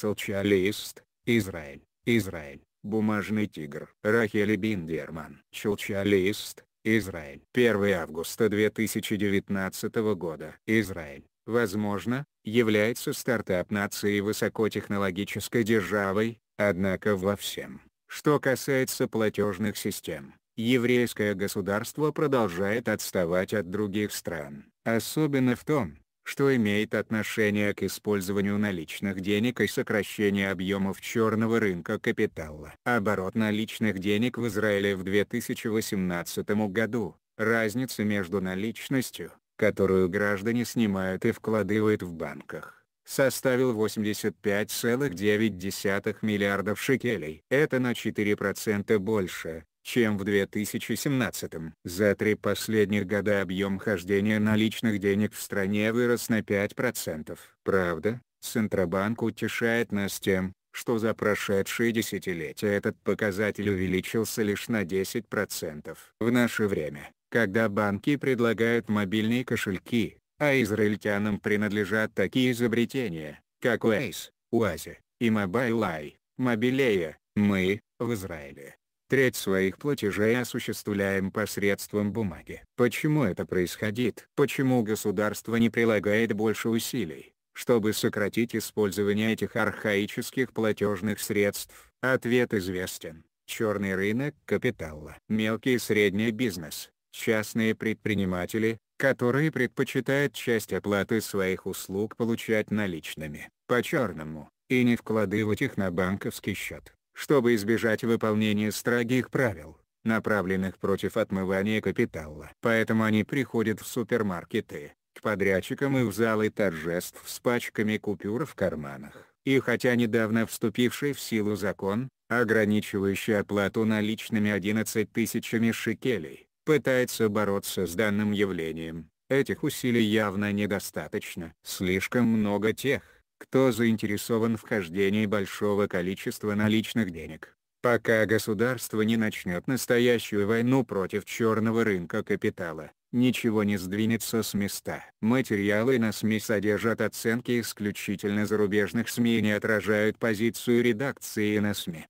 Социалист, Израиль, Израиль, Бумажный тигр. Рахели Биндерман. Социалист, Израиль. 1 августа 2019 года. Израиль, возможно, является стартап нации высокотехнологической державой, однако во всем, что касается платежных систем, еврейское государство продолжает отставать от других стран, особенно в том, что имеет отношение к использованию наличных денег и сокращению объемов черного рынка капитала. Оборот наличных денег в Израиле в 2018 году, разница между наличностью, которую граждане снимают и вкладывают в банках, составил 85,9 миллиардов шекелей. Это на 4% больше, чем в 2017. За три последних года объем хождения наличных денег в стране вырос на 5%. Правда, Центробанк утешает нас тем, что за прошедшие десятилетия этот показатель увеличился лишь на 10%. В наше время, когда банки предлагают мобильные кошельки, а израильтянам принадлежат такие изобретения, как Waze, Уази и Мобайлай, Мобилея, мы, в Израиле, Треть своих платежей осуществляем посредством бумаги. Почему это происходит? Почему государство не прилагает больше усилий, чтобы сократить использование этих архаических платежных средств? Ответ известен. Черный рынок капитала. Мелкий и средний бизнес, частные предприниматели, которые предпочитают часть оплаты своих услуг получать наличными, по-черному, и не вкладывать их на банковский счет чтобы избежать выполнения строгих правил, направленных против отмывания капитала. Поэтому они приходят в супермаркеты, к подрядчикам и в залы торжеств с пачками купюр в карманах. И хотя недавно вступивший в силу закон, ограничивающий оплату наличными 11 тысячами шекелей, пытается бороться с данным явлением, этих усилий явно недостаточно. Слишком много тех, кто заинтересован в хождении большого количества наличных денег, пока государство не начнет настоящую войну против черного рынка капитала ничего не сдвинется с места. Материалы на СМИ содержат оценки исключительно зарубежных СМИ и не отражают позицию редакции на СМИ.